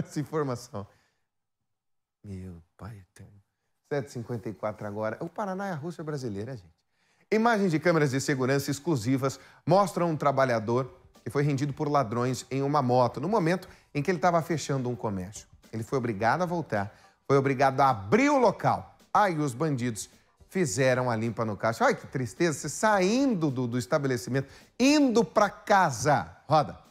essa informação. Meu pai eterno. 7h54 agora. O Paraná é a Rússia brasileira, gente. Imagens de câmeras de segurança exclusivas mostram um trabalhador que foi rendido por ladrões em uma moto no momento em que ele estava fechando um comércio. Ele foi obrigado a voltar, foi obrigado a abrir o local. Aí os bandidos fizeram a limpa no caixa. Olha que tristeza, você saindo do, do estabelecimento, indo para casa. Roda.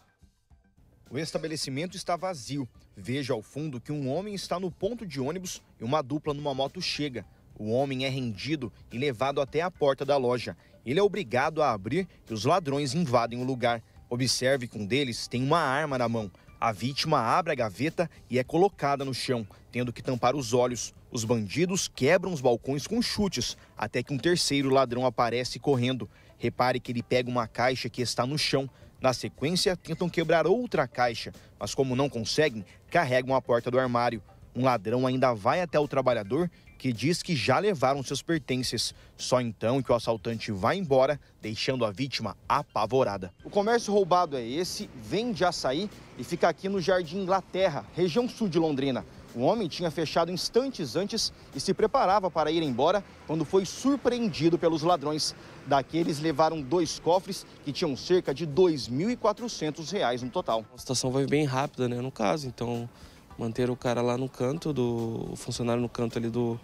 O estabelecimento está vazio. Veja ao fundo que um homem está no ponto de ônibus e uma dupla numa moto chega. O homem é rendido e levado até a porta da loja. Ele é obrigado a abrir e os ladrões invadem o lugar. Observe que um deles tem uma arma na mão. A vítima abre a gaveta e é colocada no chão, tendo que tampar os olhos. Os bandidos quebram os balcões com chutes, até que um terceiro ladrão aparece correndo. Repare que ele pega uma caixa que está no chão, na sequência, tentam quebrar outra caixa, mas como não conseguem, carregam a porta do armário. Um ladrão ainda vai até o trabalhador que diz que já levaram seus pertences. Só então que o assaltante vai embora, deixando a vítima apavorada. O comércio roubado é esse, vende açaí e fica aqui no Jardim Inglaterra, região sul de Londrina. O homem tinha fechado instantes antes e se preparava para ir embora quando foi surpreendido pelos ladrões. Daqui eles levaram dois cofres que tinham cerca de R$ 2.400 no total. A situação foi bem rápida, né, no caso, então manter o cara lá no canto, do, o funcionário no canto ali do,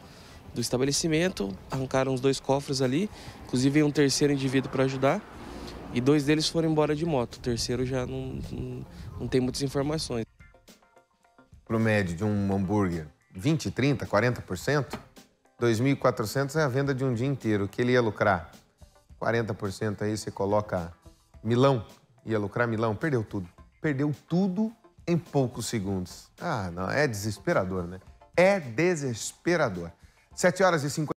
do estabelecimento, arrancaram os dois cofres ali, inclusive um terceiro indivíduo para ajudar, e dois deles foram embora de moto, o terceiro já não, não, não tem muitas informações médio de um hambúrguer 20, 30, 40%, 2.400 é a venda de um dia inteiro, que ele ia lucrar 40% aí você coloca Milão, ia lucrar Milão, perdeu tudo. Perdeu tudo em poucos segundos. Ah, não, é desesperador, né? É desesperador. 7 horas e 50